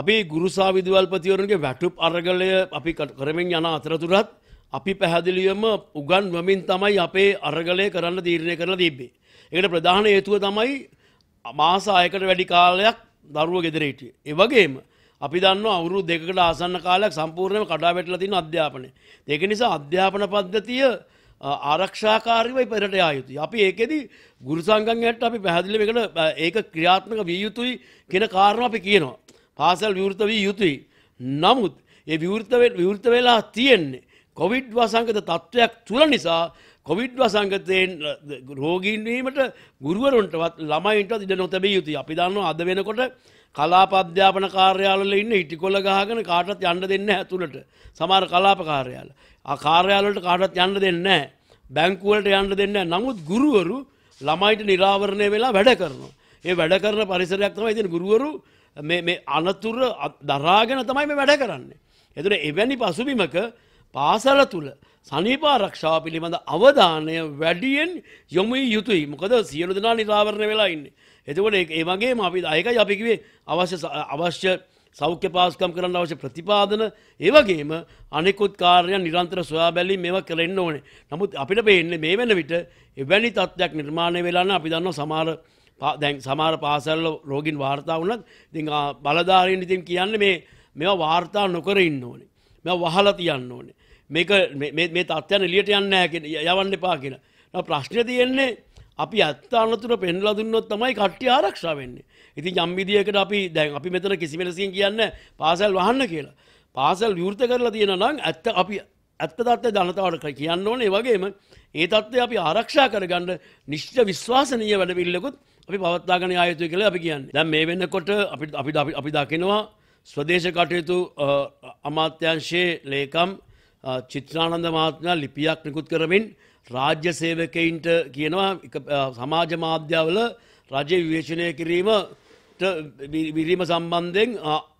අපි ගුරුසා විදවල්පතිවරුන්ගේ වැටුප් අරගලය අපි කරමින් යන අතරතුරත් අපි පැහැදිලියම උගන්වමින් තමයි අපේ අරගලය කරන්න තීරණය කරලා තිබ්බේ. ඒකට ප්‍රධාන හේතුව තමයි මාස ආයකට වැඩි කාලයක් දරුව ගෙදර හිටියේ. ඒ වගේම අපි දන්න අවුරු දෙකට ආසන්න කාලයක් සම්පූර්ණයම කඩා වැටලා තියෙන අධ්‍යාපනය. ඒක නිසා අධ්‍යාපන පද්ධතිය ආරක්ෂාකාරීව ඉපරට යා යුතුයි. අපි ඒකෙදි ගුරු සංගම් යනට අපි පැහැදිලිව ඒකට ඒක ක්‍රියාත්මක විය යුතුයි කියන කාරණා අපි කියනවා. පාසල් විවෘත වී යුතුයි. නමුත් ඒ විවෘත වෙලා තියෙන්නේ. කොවිඩ් වසංගත තත්ත්වයක් තුළ නිසා කොවිඩ් වසංගතයෙන් රෝගීන්වීමට ගුරුවරුන්ටවත් ළමයින්ටවත් ඉඩ නොතැබිය යුතුයි. අපි දන්නවා අද වෙනකොට කලාප අධ්‍යාපන කාර්යාලවල ඉන්න ඉටිකොල ගහගෙන කාටවත් යන්න දෙන්නේ නැහැ ඇතුළට. සමහර කලාප කාර්යාල. ආ කාර්යාලවලට කාටවත් යන්න දෙන්නේ නැහැ. බැංකු වලට යන්න දෙන්නේ නැහැ. නමුත් ගුරුවරු ළමයිට නිරාවරණය වෙලා වැඩ කරනවා. ඒ වැඩ කරන පරිසරයක් තමයි ඉතින් ගුරුවරු අනතුර දරාගෙන තමයි මේ වැඩ කරන්නේ. එතුන එවැනි පසුබිමක පාසල තුළ සනිපාරක්ෂාව පිළිබඳ අවධානය වැඩියෙන් යොමයි යුතුයි මොකද සියලු දෙනා නිරාවරණ වෙලා ඉන්න. එතකොට ඒවගේ අපි අයකයි අපිකිවේ අවශ්‍ය අවශ්‍ය සෞඛ්‍ය පාස්කම් කරන්න අවශ්‍ය ප්‍රතිපාදන ඒවගේම අනෙකුත් කාරයන් නිරන්තර සොයා බැලි මෙව කරන්න ඕනේ. නමුත් අපිට පේන්නේ මේ වෙන විට එවැනි තත්ත්වයක් නිර්මාණය වෙලාන්න අපි දන්න සමාර දැන් සමහර පාසල්ල රෝගින් වාර්තා වුණත් ඉති බලධාරීන් ඉතින් කියන්න මේ මෙවා වාර්තා නොකර ඉන්න ඕනේ මෙ වහල තියන්න ඕනේ මේක මේ තත්ත්යන එලියට යන්න යවන්න එපා කියෙන ප්‍රශ්න තියෙන්නේ අපි අත්තානතුර පෙන්ලා දුන්නොත් තමයි කට්ටිය ආරක්ෂා වෙන්නේ. ඉතින් යම් විදියකට අපි දැන් අපි මෙතන කිසිම ලෙසකින් කියන්නේ පාසල් වහන්න කියලා. පාසල් විවෘත කරලා තියෙන නම් ඇත්ත අපි ඇත්ත தත්ත්වය ජනතාවට කියන්න ඕනේ. ඒ වගේම ඒ தත්ත්වය අපි ආරක්ෂා කරගන්න නිශ්චිත විශ්වාසනීය වැඩපිළිවෙලකුත් අපි පවත්තාගෙන ආයතු කළ අපි කියන්න දැන් මේ වෙන්නකොට අපි අපි දකිනවා ස්වදේශ කටයුතු අමාත්‍යංශයේ ලේකම් චිත්‍රානන්ද මහත්මයා ලිපියක් නිකුත් කරමින් රාජ්‍ය සේවකයින්ට කියනවා සමාජ මාධ්‍යවල රජය විවේචනය කිරීම විරීම සම්බන්ධයෙන්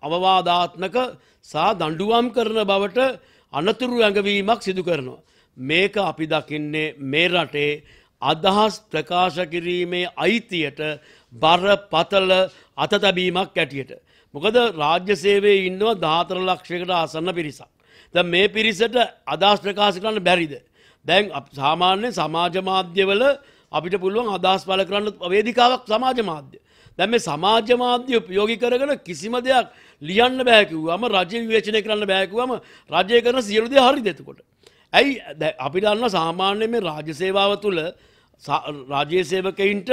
අවවාධාත්මක සා දණ්ඩුවම් කරන බවට අනතුරු ඇඟවීමක් සිදු කරනවා. මේක අපි දකින්නේ මේ රටේ අදහස් ප්‍රකාශ කිරීමේ අයිතියට බරපතල අතතැබීමක් ඇටියට. මොකද රාජ්‍ය සේවයේ ඉන්නවා ධාතර ලක්ෂයකට ආසන්න පිරිසක්. ද මේ පිරිසට අදහස් ප්‍රකාශ කරන්න බැරිද. දැන් සාමාන්‍ය සමාජ මාධ්‍යවල අපිට පුළුවන් අදහස් පල කරන්න වේදිකාවක් සමාජ මාධ්‍ය. දැම මේ සමාජ මාධ්‍ය උපයෝගි කරගෙන කිසිම දෙයක් ලියන්න බෑකිව්වම රජය විවේචනය කරන්න බෑකුවම රජය කරන සියලුදේ හරි දෙතකොට. ඇයි අපිට අන්න සාමාන්‍ය මේ රාජ්‍ය සේවාව තුළ රාජ්‍ය සේවකයින්ට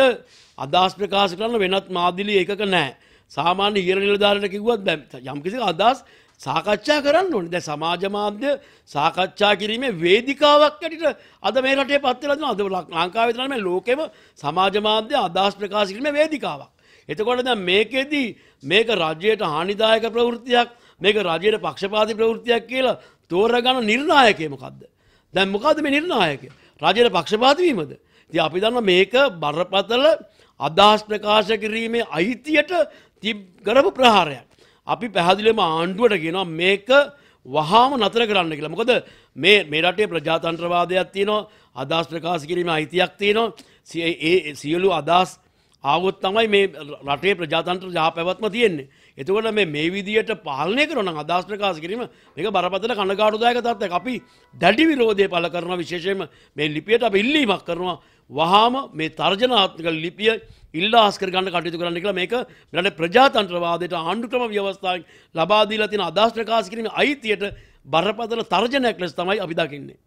අදහස් ප්‍රකාශ කරන්න වෙනත් මාදිලි එකක නෑ. සාමාන්‍ය ඉහළ නිලධාරණ කිව්වත් බෑ. යම්කිසි අදහස් සාකච්ඡා කරන්න ඕනේ. දැන් සමාජ මාධ්‍ය සාකච්ඡා කිරීමේ වේදිකාවක් ඇටිට අද මේ රටේ පත් වෙලා තියෙනවා. අද ලංකාවේ තියෙන මේ ලෝකෙම සමාජ මාධ්‍ය අදහස් ප්‍රකාශ කිරීමේ වේදිකාවක්. එතකොට දැන් මේකෙදි මේක රජයට හානිදායක ප්‍රවෘත්තියක් මේක රජයට පක්ෂපාති ප්‍රවෘත්තියක් කියලා තෝරගන්න නිර්ණායකය මොකක්ද. දැන් මොකද මේ නිර්ණායකය. රජයට පක්ෂපාතිවීමද. ති අපි දන්න මේක බරපතල අදහස් ප්‍රකාශ කිරීමේ අයිතියට ගරපු ප්‍රහාරයක්. අපි පැහදිලෙම ආණ්ඩුවට කියෙනවා මේක වහාම නතර කරන්න කියලා මොකද මේ මේරටේ ප්‍රජාතන්ත්‍රවාදයක් තියනවා අදහස් ප්‍රකාශ කිරීම අයිතියක් තියනවා සියලු අදස් ආවොත් තමයි මේ රටේ ප්‍රජාතන්ත්‍ර ජාපැවත්ම තියෙන්නේ. එතකොට මේ මේ විදියට පාලනය කරන නම් අදහස් ප්‍රකාශ කිරීම මේක බරපතල කනගාටුදායක තත්ත්වයක්. අපි දැඩි විරෝධය පළ කරනවා විශේෂයෙන්ම මේ ලිපියට අපි ඉල්ලීමක් කරනවා වහාම මේ තර්ජනාත්මක ලිපිය ඉල්ලාස් කරගන්න කටයුතු කරන්න කියලා මේක මෙලට ප්‍රජාතන්ත්‍රවාදයට ආණ්ඩුක්‍රම ව්‍යවස්ථාවෙන් ලබා දීලා තියෙන අදහස් ප්‍රකාශ කිරීමේ අයිතියට බරපතල තර්ජනයක් ලෙස තමයි අපි දකින්නේ.